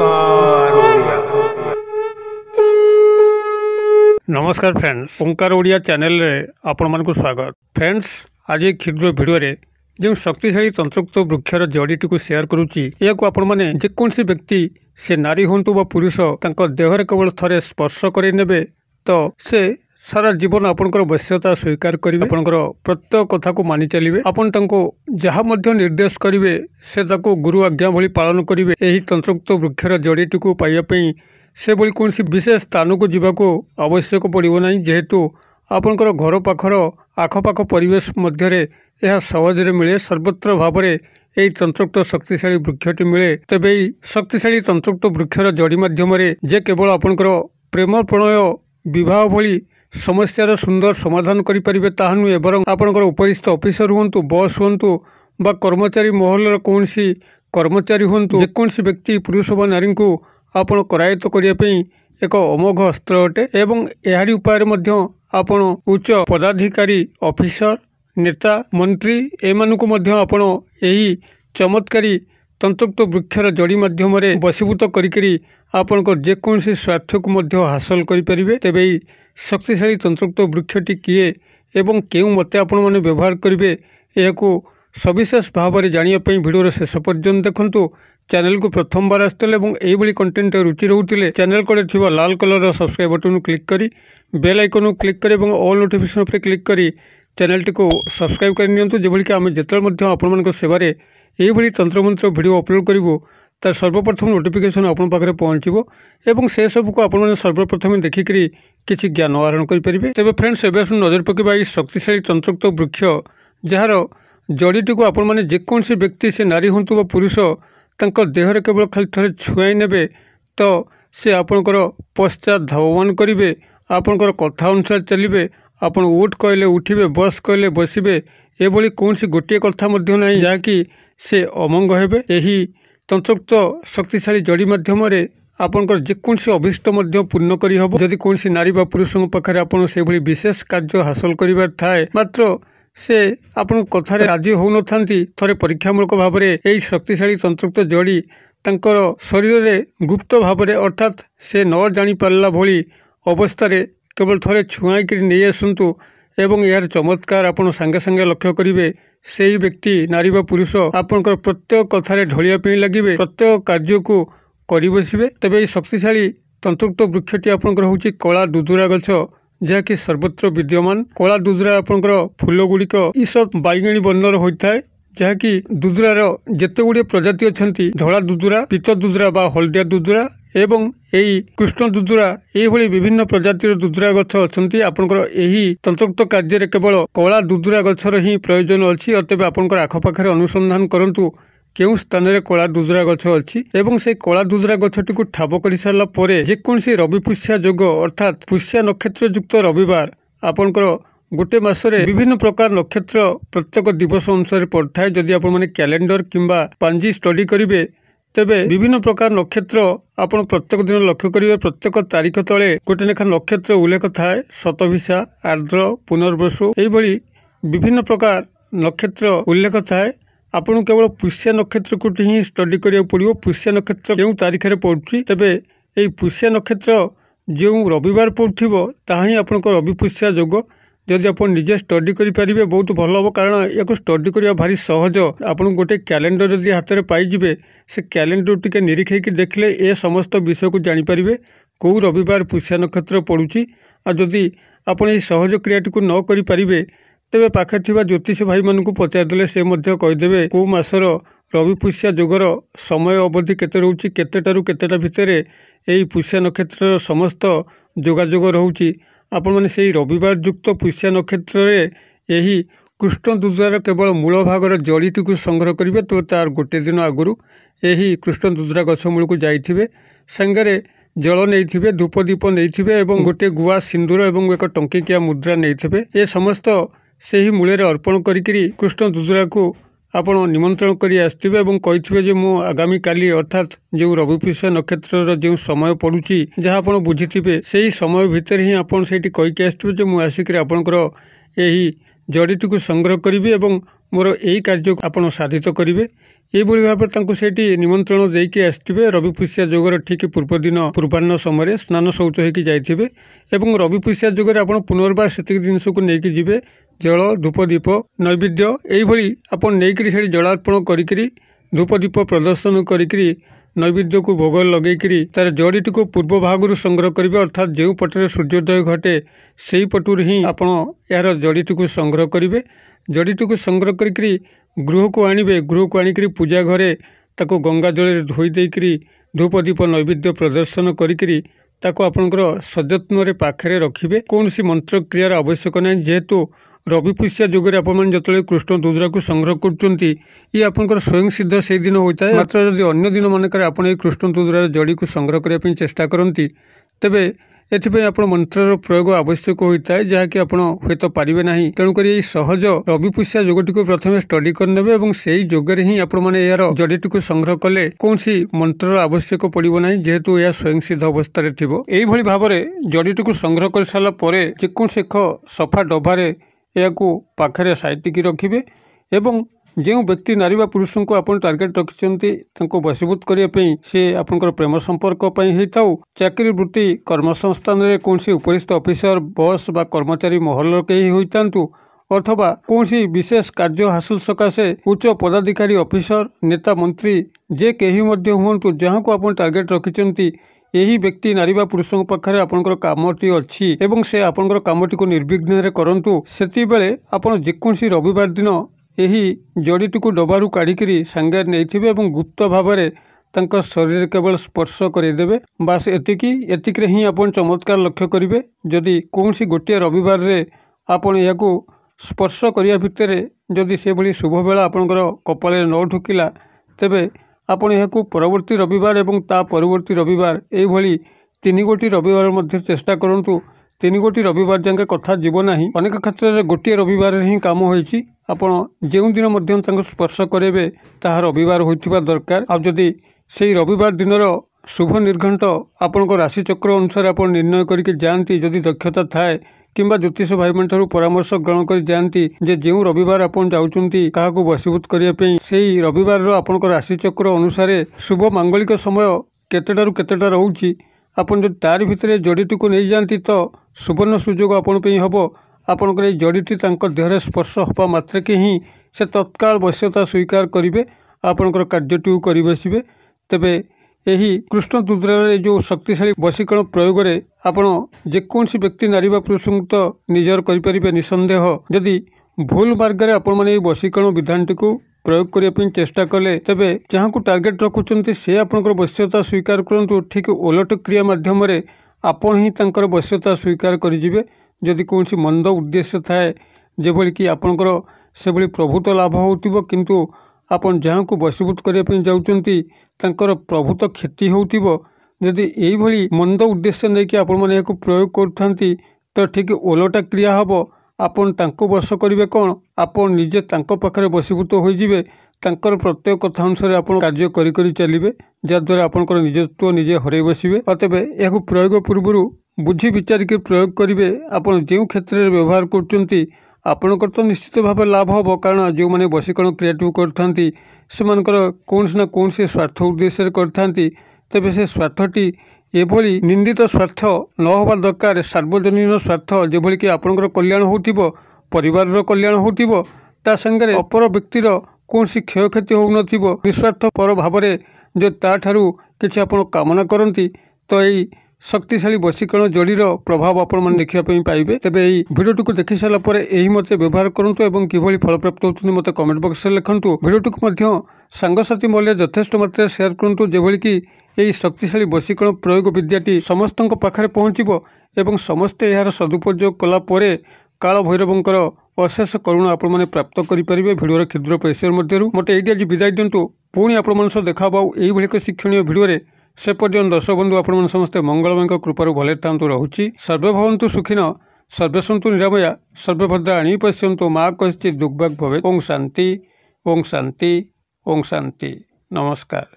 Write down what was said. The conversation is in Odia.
ଓଁକାର ନମସ୍କାର ଫ୍ରେଣ୍ଡସ୍ ଓଁକାର ଓଡ଼ିଆ ଚ୍ୟାନେଲରେ ଆପଣମାନଙ୍କୁ ସ୍ୱାଗତ ଫ୍ରେଣ୍ଡସ୍ ଆଜି କ୍ଷୁଦ୍ର ଭିଡ଼ିଓରେ ଯେଉଁ ଶକ୍ତିଶାଳୀ ତନ୍ତ୍ରୁକ୍ତ ବୃକ୍ଷର ଜଡ଼ିଟିକୁ ସେୟାର କରୁଛି ଏହାକୁ ଆପଣମାନେ ଯେକୌଣସି ବ୍ୟକ୍ତି ସେ ନାରୀ ହୁଅନ୍ତୁ ବା ପୁରୁଷ ତାଙ୍କ ଦେହରେ କେବଳ ଥରେ ସ୍ପର୍ଶ କରାଇ ନେବେ ତ ସେ ସାରା ଜୀବନ ଆପଣଙ୍କର ବୈଶ୍ୟତା ସ୍ୱୀକାର କରିବେ ଆପଣଙ୍କର ପ୍ରତ୍ୟେକ କଥାକୁ ମାନି ଚାଲିବେ ଆପଣ ତାଙ୍କୁ ଯାହା ମଧ୍ୟ ନିର୍ଦ୍ଦେଶ କରିବେ ସେ ତାକୁ ଗୁରୁ ଆଜ୍ଞା ଭଳି ପାଳନ କରିବେ ଏହି ତନ୍ତ୍ରୁକ୍ତ ବୃକ୍ଷର ଜଡ଼ିଟିକୁ ପାଇବା ପାଇଁ ସେଭଳି କୌଣସି ବିଶେଷ ସ୍ଥାନକୁ ଯିବାକୁ ଆବଶ୍ୟକ ପଡ଼ିବ ନାହିଁ ଯେହେତୁ ଆପଣଙ୍କର ଘର ପାଖର ଆଖପାଖ ପରିବେଶ ମଧ୍ୟରେ ଏହା ସହଜରେ ମିଳେ ସର୍ବତ୍ର ଭାବରେ ଏହି ତନ୍ତ୍ରୁକ୍ତ ଶକ୍ତିଶାଳୀ ବୃକ୍ଷଟି ମିଳେ ତେବେ ଏହି ଶକ୍ତିଶାଳୀ ତନ୍ତ୍ରୁକ୍ତ ବୃକ୍ଷର ଜଡ଼ି ମାଧ୍ୟମରେ ଯେ କେବଳ ଆପଣଙ୍କର ପ୍ରେମ ପ୍ରଣୟ ବିବାହ ଭଳି ସମସ୍ୟାର ସୁନ୍ଦର ସମାଧାନ କରିପାରିବେ ତାହା ନୁହେଁ ବରଂ ଆପଣଙ୍କର ଉପରିସ୍ଥ ଅଫିସର ହୁଅନ୍ତୁ ବସ୍ ହୁଅନ୍ତୁ ବା କର୍ମଚାରୀ ମହଲର କୌଣସି କର୍ମଚାରୀ ହୁଅନ୍ତୁ ଯେକୌଣସି ବ୍ୟକ୍ତି ପୁରୁଷ ବା ନାରୀଙ୍କୁ ଆପଣ କରାୟତ କରିବା ପାଇଁ ଏକ ଅମୋଘ ଅସ୍ତ୍ର ଅଟେ ଏବଂ ଏହାରି ଉପାୟରେ ମଧ୍ୟ ଆପଣ ଉଚ୍ଚ ପଦାଧିକାରୀ ଅଫିସର ନେତା ମନ୍ତ୍ରୀ ଏମାନଙ୍କୁ ମଧ୍ୟ ଆପଣ ଏହି ଚମତ୍କାରୀ तंतुक्त वृक्षर जड़ी मध्यम बशीभूत करोसी स्वार्थ को हासल करें तेब शक्तिशा तंतुक्त वृक्षटी किए एवं क्यों मत आपण करेंगे यह सविशेष भाव में जानापी भिडर शेष पर्यटन देखूँ चैनल को प्रथम बार आसल कंटेट रुचि रोते चैनल कड़े थी लाल कलर सब्सक्राइब बटन क्लिक कर बेल आइकन को क्लिक कर और क्लिक कर चेल्टी को सब्सक्राइब करनी आम जिते आपण सेवे ଏହିଭଳି ତନ୍ତ୍ରମନ୍ତ୍ର ଭିଡ଼ିଓ ଅପଲୋଡ଼ କରିବୁ ତା'ର ସର୍ବପ୍ରଥମ ନୋଟିଫିକେସନ୍ ଆପଣଙ୍କ ପାଖରେ ପହଞ୍ଚିବ ଏବଂ ସେସବୁକୁ ଆପଣମାନେ ସର୍ବପ୍ରଥମେ ଦେଖିକରି କିଛି ଜ୍ଞାନ ଆହରଣ କରିପାରିବେ ତେବେ ଫ୍ରେଣ୍ଡସ୍ ଏବେ ଆସନ୍ତୁ ନଜର ପକାଇବା ଏହି ଶକ୍ତିଶାଳୀ ତନ୍ତ୍ରକ୍ତ ବୃକ୍ଷ ଯାହାର ଜଡ଼ିଟିକୁ ଆପଣମାନେ ଯେକୌଣସି ବ୍ୟକ୍ତି ସେ ନାରୀ ହୁଅନ୍ତୁ ବା ପୁରୁଷ ତାଙ୍କ ଦେହରେ କେବଳ ଖାଲି ଥରେ ଛୁଆଁଇ ନେବେ ତ ସେ ଆପଣଙ୍କର ପଶ୍ଚାତ ଧାବମାନ କରିବେ ଆପଣଙ୍କର କଥା ଅନୁସାରେ ଚାଲିବେ ଆପଣ ଉଠ୍ କହିଲେ ଉଠିବେ ବସ୍ କହିଲେ ବସିବେ ଏଭଳି କୌଣସି ଗୋଟିଏ କଥା ମଧ୍ୟ ନାହିଁ ଯାହାକି ସେ ଅମଙ୍ଗ ହେବେ ଏହି ତନ୍ତୁକ୍ତ ଶକ୍ତିଶାଳୀ ଜଡ଼ି ମାଧ୍ୟମରେ ଆପଣଙ୍କର ଯେକୌଣସି ଅଭିଷ୍ଟ ମଧ୍ୟ ପୂର୍ଣ୍ଣ କରିହେବ ଯଦି କୌଣସି ନାରୀ ବା ପୁରୁଷଙ୍କ ପାଖରେ ଆପଣ ସେଭଳି ବିଶେଷ କାର୍ଯ୍ୟ ହାସଲ କରିବାର ଥାଏ ମାତ୍ର ସେ ଆପଣଙ୍କ କଥାରେ ରାଜି ହେଉନଥାନ୍ତି ଥରେ ପରୀକ୍ଷାମୂଳକ ଭାବରେ ଏହି ଶକ୍ତିଶାଳୀ ତନ୍ତୁକ୍ତ ଜଡ଼ି ତାଙ୍କର ଶରୀରରେ ଗୁପ୍ତ ଭାବରେ ଅର୍ଥାତ୍ ସେ ନ ଜାଣିପାରିଲା ଭଳି ଅବସ୍ଥାରେ କେବଳ ଥରେ ଛୁଆଁଇକିରି ନେଇ ଆସନ୍ତୁ ଏବଂ ଏହାର ଚମତ୍କାର ଆପଣ ସାଙ୍ଗେ ସାଙ୍ଗେ ଲକ୍ଷ୍ୟ କରିବେ ସେହି ବ୍ୟକ୍ତି ନାରୀ ବା ପୁରୁଷ ଆପଣଙ୍କର ପ୍ରତ୍ୟେକ କଥାରେ ଢଳିବା ପାଇଁ ଲାଗିବେ ପ୍ରତ୍ୟେକ କାର୍ଯ୍ୟକୁ କରିବସିବେ ତେବେ ଏହି ଶକ୍ତିଶାଳୀ ତନ୍ତୁକ୍ତ ବୃକ୍ଷଟି ଆପଣଙ୍କର ହେଉଛି କଳା ଦୁଦୁରା ଗଛ ଯାହାକି ସର୍ବତ୍ର ବିଦ୍ୟମାନ କଳା ଦୁଦୁରା ଆପଣଙ୍କର ଫୁଲଗୁଡ଼ିକ ଈଶତ ବାଇଗଣୀ ବର୍ଣ୍ଣର ହୋଇଥାଏ ଯାହାକି ଦୁଦୁରାର ଯେତେଗୁଡ଼ିଏ ପ୍ରଜାତି ଅଛନ୍ତି ଧଳା ଦୁଦୁରା ପିତ ଦୁଦୁରା ବା ହଳଦିଆ ଦୁଦୁରା ଏବଂ ଏହି କୃଷ୍ଣ ଦୁଦୁରା ଏହିଭଳି ବିଭିନ୍ନ ପ୍ରଜାତିର ଦୁଦୁରା ଗଛ ଅଛନ୍ତି ଆପଣଙ୍କର ଏହି ତନ୍ତ୍ରକ୍ତ କାର୍ଯ୍ୟରେ କେବଳ କଳା ଦୁଦୁରା ଗଛର ହିଁ ପ୍ରୟୋଜନ ଅଛି ତେବେ ଆପଣଙ୍କର ଆଖପାଖରେ ଅନୁସନ୍ଧାନ କରନ୍ତୁ କେଉଁ ସ୍ଥାନରେ କଳା ଦୁଦୁରା ଗଛ ଅଛି ଏବଂ ସେ କଳା ଦୁଦୁରା ଗଛଟିକୁ ଠାବ କରିସାରିଲା ପରେ ଯେକୌଣସି ରବି ପୁଷିଆ ଯୋଗ ଅର୍ଥାତ୍ ପୁଷିଆ ନକ୍ଷତ୍ର ଯୁକ୍ତ ରବିବାର ଆପଣଙ୍କର ଗୋଟିଏ ମାସରେ ବିଭିନ୍ନ ପ୍ରକାର ନକ୍ଷତ୍ର ପ୍ରତ୍ୟେକ ଦିବସ ଅନୁସାରେ ପଡ଼ିଥାଏ ଯଦି ଆପଣମାନେ କ୍ୟାଲେଣ୍ଡର କିମ୍ବା ପାଞ୍ଜି ଷ୍ଟଡି କରିବେ ତେବେ ବିଭିନ୍ନ ପ୍ରକାର ନକ୍ଷତ୍ର ଆପଣ ପ୍ରତ୍ୟେକ ଦିନ ଲକ୍ଷ୍ୟ କରିବେ ପ୍ରତ୍ୟେକ ତାରିଖ ତଳେ ଗୋଟେ ଲେଖା ନକ୍ଷତ୍ର ଉଲ୍ଲେଖ ଥାଏ ଶତଭିଷା ଆର୍ଦ୍ର ପୁନର୍ବସୁ ଏହିଭଳି ବିଭିନ୍ନ ପ୍ରକାର ନକ୍ଷତ୍ର ଉଲ୍ଲେଖ ଥାଏ ଆପଣଙ୍କୁ କେବଳ ପୁଷ୍ୟା ନକ୍ଷତ୍ରକୁ ହିଁ ଷ୍ଟଡି କରିବାକୁ ପଡ଼ିବ ପୁଷ୍ୟା ନକ୍ଷତ୍ର କେଉଁ ତାରିଖରେ ପଡ଼ୁଛି ତେବେ ଏହି ପୁଷ୍ୟା ନକ୍ଷତ୍ର ଯେଉଁ ରବିବାର ପଡ଼ୁଥିବ ତାହା ହିଁ ଆପଣଙ୍କ ରବି ପୁଷ୍ୟା ଯୋଗ ଯଦି ଆପଣ ନିଜେ ଷ୍ଟଡି କରିପାରିବେ ବହୁତ ଭଲ ହେବ କାରଣ ଏହାକୁ ଷ୍ଟଡି କରିବା ଭାରି ସହଜ ଆପଣ ଗୋଟେ କ୍ୟାଲେଣ୍ଡର ଯଦି ହାତରେ ପାଇଯିବେ ସେ କ୍ୟାଲେଣ୍ଡର ଟିକେ ନିରୀକ୍ଷିକି ଦେଖିଲେ ଏ ସମସ୍ତ ବିଷୟକୁ ଜାଣିପାରିବେ କେଉଁ ରବିବାର ପୁଷିଆ ନକ୍ଷତ୍ର ପଡ଼ୁଛି ଆଉ ଯଦି ଆପଣ ଏହି ସହଜ କ୍ରିୟାଟିକୁ ନ କରିପାରିବେ ତେବେ ପାଖରେ ଥିବା ଜ୍ୟୋତିଷ ଭାଇମାନଙ୍କୁ ପଚାରିଦେଲେ ସେ ମଧ୍ୟ କହିଦେବେ କେଉଁ ମାସର ରବି ପୁଷିଆ ଯୋଗର ସମୟ ଅବଧି କେତେ ରହୁଛି କେତେଟାରୁ କେତେଟା ଭିତରେ ଏହି ପୁଷିଆ ନକ୍ଷତ୍ରର ସମସ୍ତ ଯୋଗାଯୋଗ ରହୁଛି ଆପଣମାନେ ସେହି ରବିବାର ଯୁକ୍ତ ପୁଷ୍ୟା ନକ୍ଷତ୍ରରେ ଏହି କୃଷ୍ଣ ଦୁଦ୍ରାର କେବଳ ମୂଳ ଭାଗର ଜଳିଟିକୁ ସଂଗ୍ରହ କରିବେ ତେବେ ତା'ର ଗୋଟିଏ ଦିନ ଆଗରୁ ଏହି କୃଷ୍ଣ ଦୁଦ୍ରା ଗଛ ମୂଳକୁ ଯାଇଥିବେ ସାଙ୍ଗରେ ଜଳ ନେଇଥିବେ ଧୂପ ଦୀପ ନେଇଥିବେ ଏବଂ ଗୋଟିଏ ଗୁଆ ସିନ୍ଦୁର ଏବଂ ଏକ ଟଙ୍କିକିଆ ମୁଦ୍ରା ନେଇଥିବେ ଏ ସମସ୍ତ ସେହି ମୂଳରେ ଅର୍ପଣ କରିକିରି କୃଷ୍ଣ ଦୁଦ୍ରାକୁ ଆପଣ ନିମନ୍ତ୍ରଣ କରି ଆସିଥିବେ ଏବଂ କହିଥିବେ ଯେ ମୁଁ ଆଗାମୀ କାଲି ଅର୍ଥାତ୍ ଯେଉଁ ରବି ରବିପୁଷ ନକ୍ଷତ୍ରର ଯେଉଁ ସମୟ ପଡ଼ୁଛି ଯାହା ଆପଣ ବୁଝିଥିବେ ସେହି ସମୟ ଭିତରେ ହିଁ ଆପଣ ସେଇଠି କହିକି ଆସିଥିବେ ଯେ ମୁଁ ଆସିକରି ଆପଣଙ୍କର ଏହି ଜଡ଼ିତକୁ ସଂଗ୍ରହ କରିବି ଏବଂ ମୋର ଏହି କାର୍ଯ୍ୟକୁ ଆପଣ ସାଧିତ କରିବେ ଏହିଭଳି ଭାବରେ ତାଙ୍କୁ ସେଇଠି ନିମନ୍ତ୍ରଣ ଦେଇକି ଆସିଥିବେ ରବିପୁଷିଆ ଯୋଗର ଠିକ୍ ପୂର୍ବ ଦିନ ପୂର୍ବାହ୍ନ ସମୟରେ ସ୍ନାନ ଶୌଚ ହୋଇକି ଯାଇଥିବେ ଏବଂ ରବି ରବିପୁଷିଆ ଯୋଗରେ ଆପଣ ପୁନର୍ବାର ସେତିକି ଜିନିଷକୁ ନେଇକି ଯିବେ ଜଳ ଧୂପ ଦୀପ ନୈବେଦ୍ୟ ଏହିଭଳି ଆପଣ ନେଇକରି ସେଠି ଜଳାର୍ପଣ କରିକିରି ଧୂପ ଦୀପ ପ୍ରଦର୍ଶନ କରିକିରି ନୈବେଦ୍ୟକୁ ଭୋଗ ଲଗେଇକିରି ତାର ଜଡ଼ିଟିକୁ ପୂର୍ବ ଭାଗରୁ ସଂଗ୍ରହ କରିବେ ଅର୍ଥାତ୍ ଯେଉଁ ପଟରେ ସୂର୍ଯ୍ୟୋଦୟ ଘଟେ ସେହି ପଟରୁ ହିଁ ଆପଣ ଏହାର ଜଡ଼ିଟିକୁ ସଂଗ୍ରହ କରିବେ ଜଡ଼ିଟିକୁ ସଂଗ୍ରହ କରିକିରି ଗୃହକୁ ଆଣିବେ ଗୃହକୁ ଆଣିକିରି ପୂଜା ଘରେ ତାକୁ ଗଙ୍ଗା ଜଳରେ ଧୋଇ ଦେଇକିରି ଦୀପ ନୈବେଦ୍ୟ ପ୍ରଦର୍ଶନ କରିକିରି ତାକୁ ଆପଣଙ୍କର ସଯତ୍ନରେ ପାଖରେ ରଖିବେ କୌଣସି ମନ୍ତ୍ରକ୍ରିୟାର ଆବଶ୍ୟକ ନାହିଁ ଯେହେତୁ ରବି ପୁଷିଆ ଯୁଗରେ ଆପଣମାନେ ଯେତେବେଳେ କୃଷ୍ଣ ଦୁଦ୍ରାକୁ ସଂଗ୍ରହ କରୁଛନ୍ତି ଇଏ ଆପଣଙ୍କର ସ୍ୱୟଂ ସିଦ୍ଧ ସେହିଦିନ ହୋଇଥାଏ ମାତ୍ର ଯଦି ଅନ୍ୟ ଦିନ ମନେକରେ ଆପଣ ଏହି କୃଷ୍ଣ ଦୁଦ୍ରାର ଜଡ଼ିକୁ ସଂଗ୍ରହ କରିବା ପାଇଁ ଚେଷ୍ଟା କରନ୍ତି ତେବେ ଏଥିପାଇଁ ଆପଣ ମନ୍ତ୍ରର ପ୍ରୟୋଗ ଆବଶ୍ୟକ ହୋଇଥାଏ ଯାହାକି ଆପଣ ହୁଏତ ପାରିବେ ନାହିଁ ତେଣୁକରି ଏହି ସହଜ ରବି ପୁଷିଆ ଯୋଗଟିକୁ ପ୍ରଥମେ ଷ୍ଟଡି କରିନେବେ ଏବଂ ସେହି ଯୋଗରେ ହିଁ ଆପଣମାନେ ଏହାର ଜଡ଼ିଟିକୁ ସଂଗ୍ରହ କଲେ କୌଣସି ମନ୍ତ୍ରର ଆବଶ୍ୟକ ପଡ଼ିବ ନାହିଁ ଯେହେତୁ ଏହା ସ୍ୱୟଂ ସିଦ୍ଧ ଅବସ୍ଥାରେ ଥିବ ଏହିଭଳି ଭାବରେ ଜଡ଼ିଟିକୁ ସଂଗ୍ରହ କରିସାରିଲା ପରେ ଯେକୌଣସି ଏକ ସଫା ଡବାରେ ଏହାକୁ ପାଖରେ ସାଇତିକି ରଖିବେ ଏବଂ ଯେଉଁ ବ୍ୟକ୍ତି ନାରୀ ବା ପୁରୁଷଙ୍କୁ ଆପଣ ଟାର୍ଗେଟ୍ ରଖିଛନ୍ତି ତାଙ୍କୁ ବଶୀଭୂତ କରିବା ପାଇଁ ସେ ଆପଣଙ୍କର ପ୍ରେମ ସମ୍ପର୍କ ପାଇଁ ହେଇଥାଉ ଚାକିରି ବୃତ୍ତି କର୍ମସଂସ୍ଥାନରେ କୌଣସି ଉପରିସ୍ଥ ଅଫିସର ବସ୍ ବା କର୍ମଚାରୀ ମହଲର କେହି ହୋଇଥାନ୍ତୁ ଅଥବା କୌଣସି ବିଶେଷ କାର୍ଯ୍ୟ ହାସଲ ସକାଶେ ଉଚ୍ଚ ପଦାଧିକାରୀ ଅଫିସର ନେତା ମନ୍ତ୍ରୀ ଯେ କେହି ମଧ୍ୟ ହୁଅନ୍ତୁ ଯାହାକୁ ଆପଣ ଟାର୍ଗେଟ୍ ରଖିଛନ୍ତି ଏହି ବ୍ୟକ୍ତି ନାରୀ ବା ପୁରୁଷଙ୍କ ପାଖରେ ଆପଣଙ୍କର କାମଟି ଅଛି ଏବଂ ସେ ଆପଣଙ୍କର କାମଟିକୁ ନିର୍ବିଘ୍ନରେ କରନ୍ତୁ ସେତିକିବେଳେ ଆପଣ ଯେକୌଣସି ରବିବାର ଦିନ ଏହି ଜଡ଼ିଟିକୁ ଡବାରୁ କାଢ଼ିକରି ସାଙ୍ଗରେ ନେଇଥିବେ ଏବଂ ଗୁପ୍ତ ଭାବରେ ତାଙ୍କ ଶରୀରରେ କେବଳ ସ୍ପର୍ଶ କରାଇଦେବେ ବାସ୍ ଏତିକି ଏତିକିରେ ହିଁ ଆପଣ ଚମତ୍କାର ଲକ୍ଷ୍ୟ କରିବେ ଯଦି କୌଣସି ଗୋଟିଏ ରବିବାରରେ ଆପଣ ଏହାକୁ ସ୍ପର୍ଶ କରିବା ଭିତରେ ଯଦି ସେଭଳି ଶୁଭବେଳା ଆପଣଙ୍କର କପାଳରେ ନ ଢୁକିଲା ତେବେ ଆପଣ ଏହାକୁ ପରବର୍ତ୍ତୀ ରବିବାର ଏବଂ ତା ପରବର୍ତ୍ତୀ ରବିବାର ଏହିଭଳି ତିନିଗୋଟି ରବିବାର ମଧ୍ୟ ଚେଷ୍ଟା କରନ୍ତୁ ତିନିଗୋଟି ରବିବାର ଯାକେ କଥା ଯିବ ନାହିଁ ଅନେକ କ୍ଷେତ୍ରରେ ଗୋଟିଏ ରବିବାରରେ ହିଁ କାମ ହୋଇଛି ଆପଣ ଯେଉଁଦିନ ମଧ୍ୟ ତାଙ୍କୁ ସ୍ପର୍ଶ କରାଇବେ ତାହା ରବିବାର ହୋଇଥିବା ଦରକାର ଆଉ ଯଦି ସେଇ ରବିବାର ଦିନର ଶୁଭ ନିର୍ଘଣ୍ଟ ଆପଣଙ୍କ ରାଶିଚକ୍ର ଅନୁସାରେ ଆପଣ ନିର୍ଣ୍ଣୟ କରିକି ଯାଆନ୍ତି ଯଦି ଦକ୍ଷତା ଥାଏ କିମ୍ବା ଜ୍ୟୋତିଷ ଭାଇମାନଙ୍କଠାରୁ ପରାମର୍ଶ ଗ୍ରହଣ କରି ଯାଆନ୍ତି ଯେ ଯେଉଁ ରବିବାର ଆପଣ ଯାଉଛନ୍ତି କାହାକୁ ବଶୀଭୂତ କରିବା ପାଇଁ ସେହି ରବିବାରର ଆପଣଙ୍କ ରାଶିଚକ୍ର ଅନୁସାରେ ଶୁଭ ମାଙ୍ଗଳିକ ସମୟ କେତେଟାରୁ କେତେଟା ରହୁଛି ଆପଣ ଯଦି ତାରି ଭିତରେ ଜଡ଼ିଟିକୁ ନେଇଯାଆନ୍ତି ତ ସୁବର୍ଣ୍ଣ ସୁଯୋଗ ଆପଣ ପାଇଁ ହେବ ଆପଣଙ୍କର ଏଇ ଜଡ଼ିଟି ତାଙ୍କ ଦେହରେ ସ୍ପର୍ଶ ହେବା ମାତ୍ରକେ ହିଁ ସେ ତତ୍କାଳ ବଶ୍ୟତା ସ୍ୱୀକାର କରିବେ ଆପଣଙ୍କର କାର୍ଯ୍ୟଟିକୁ କରିବସିବେ ତେବେ यही कृष्ण तुद्रे जो शक्तिशा वशीकरण प्रयोग में आपण जेकोसी व्यक्ति नारी पुरुष तो निजर करें निसंदेह जदि भूल मार्ग में आपण मैंने वशीकरण विधानटी प्रयोग करने चेषा कले तेज जहाँ को टार्गेट रखुंट से आपंकर वश्यता स्वीकार करूँ ठीक ओलट क्रिया मध्यम आपण ही वश्यता स्वीकार करेंगे जदि कौन मंद उद्देश्य थाए जो कि आपणकर प्रभुत लाभ होंतु ଆପଣ ଯାହାଙ୍କୁ ବଶୀଭୂତ କରିବା ପାଇଁ ଯାଉଛନ୍ତି ତାଙ୍କର ପ୍ରଭୁତ କ୍ଷତି ହେଉଥିବ ଯଦି ଏହିଭଳି ମନ୍ଦ ଉଦ୍ଦେଶ୍ୟ ନେଇକି ଆପଣମାନେ ଏହାକୁ ପ୍ରୟୋଗ କରୁଥାନ୍ତି ତ ଠିକ୍ ଓଲଟା କ୍ରିୟା ହେବ ଆପଣ ତାଙ୍କୁ ବଶ କରିବେ କ'ଣ ଆପଣ ନିଜେ ତାଙ୍କ ପାଖରେ ବଶୀଭୂତ ହୋଇଯିବେ ତାଙ୍କର ପ୍ରତ୍ୟେକ କଥା ଅନୁସାରେ ଆପଣ କାର୍ଯ୍ୟ କରି କରି ଚାଲିବେ ଯାହାଦ୍ୱାରା ଆପଣଙ୍କର ନିଜତ୍ୱ ନିଜେ ହରାଇ ବସିବେ ଆଉ ତେବେ ଏହାକୁ ପ୍ରୟୋଗ ପୂର୍ବରୁ ବୁଝି ବିଚାରିକି ପ୍ରୟୋଗ କରିବେ ଆପଣ ଯେଉଁ କ୍ଷେତ୍ରରେ ବ୍ୟବହାର କରୁଛନ୍ତି ଆପଣଙ୍କର ତ ନିଶ୍ଚିତ ଭାବେ ଲାଭ ହେବ କାରଣ ଯେଉଁମାନେ ବସିକରଣ କ୍ରିଏଟିଭ୍ କରିଥାନ୍ତି ସେମାନଙ୍କର କୌଣସି ନା କୌଣସି ସ୍ୱାର୍ଥ ଉଦ୍ଦେଶ୍ୟରେ କରିଥାନ୍ତି ତେବେ ସେ ସ୍ୱାର୍ଥଟି ଏଭଳି ନିନ୍ଦିତ ସ୍ୱାର୍ଥ ନ ହେବା ଦରକାର ସାର୍ବଜନୀନ ସ୍ୱାର୍ଥ ଯେଭଳିକି ଆପଣଙ୍କର କଲ୍ୟାଣ ହେଉଥିବ ପରିବାରର କଲ୍ୟାଣ ହେଉଥିବ ତା ସାଙ୍ଗରେ ଅପର ବ୍ୟକ୍ତିର କୌଣସି କ୍ଷୟକ୍ଷତି ହେଉନଥିବ ନିଃସ୍ୱାର୍ଥପର ଭାବରେ ଯେ ତାଠାରୁ କିଛି ଆପଣ କାମନା କରନ୍ତି ତ ଏଇ ଶକ୍ତିଶାଳୀ ବଶୀକରଣ ଯୋଡ଼ିର ପ୍ରଭାବ ଆପଣମାନେ ଦେଖିବା ପାଇଁ ପାଇବେ ତେବେ ଏହି ଭିଡ଼ିଓଟିକୁ ଦେଖିସାରିଲା ପରେ ଏହି ମୋତେ ବ୍ୟବହାର କରନ୍ତୁ ଏବଂ କିଭଳି ଫଳପ୍ରାପ୍ତ ହେଉଛନ୍ତି ମୋତେ କମେଣ୍ଟ ବକ୍ସରେ ଲେଖନ୍ତୁ ଭିଡ଼ିଓଟିକୁ ମଧ୍ୟ ସାଙ୍ଗସାଥି ମହଲରେ ଯଥେଷ୍ଟ ମାତ୍ରାରେ ସେୟାର କରନ୍ତୁ ଯେଭଳିକି ଏହି ଶକ୍ତିଶାଳୀ ବଶୀକରଣ ପ୍ରୟୋଗ ବିଦ୍ୟାଟି ସମସ୍ତଙ୍କ ପାଖରେ ପହଞ୍ଚିବ ଏବଂ ସମସ୍ତେ ଏହାର ସଦୁପଯୋଗ କଲା ପରେ କାଳ ଭୈରବଙ୍କର ଅଶେଷ କରୁଣ ଆପଣମାନେ ପ୍ରାପ୍ତ କରିପାରିବେ ଭିଡ଼ିଓର କ୍ଷୁଦ୍ର ପ୍ରେସର ମଧ୍ୟରୁ ମୋତେ ଏଇଠି ଆଜି ବିଦାୟ ଦିଅନ୍ତୁ ପୁଣି ଆପଣମାନଙ୍କ ସହ ଦେଖାହେବ ଆଉ ଏହିଭଳି ଏକ ଶିକ୍ଷଣୀୟ ଭିଡ଼ିଓରେ ସେ ପର୍ଯ୍ୟନ୍ତ ଦର୍ଶକ ବନ୍ଧୁ ଆପଣମାନେ ସମସ୍ତେ ମଙ୍ଗଳମୟଙ୍କ କୃପାରୁ ଭଲରେ ଥାନ୍ତୁ ରହୁଛି ସର୍ବେ ଭବନ୍ତୁ ସୁଖୀନ ସର୍ବେ ସନ୍ତୁ ନିରାମୟା ସର୍ବଭଦ୍ରା ଆଣି ପଶ୍ୟନ୍ତୁ ମା କହିଛି ଦୁଗ୍ଭାଗ ଭବେ ଓଂ ଶାନ୍ତି ଓଂ ଶାନ୍ତି ଓଂ ଶାନ୍ତି ନମସ୍କାର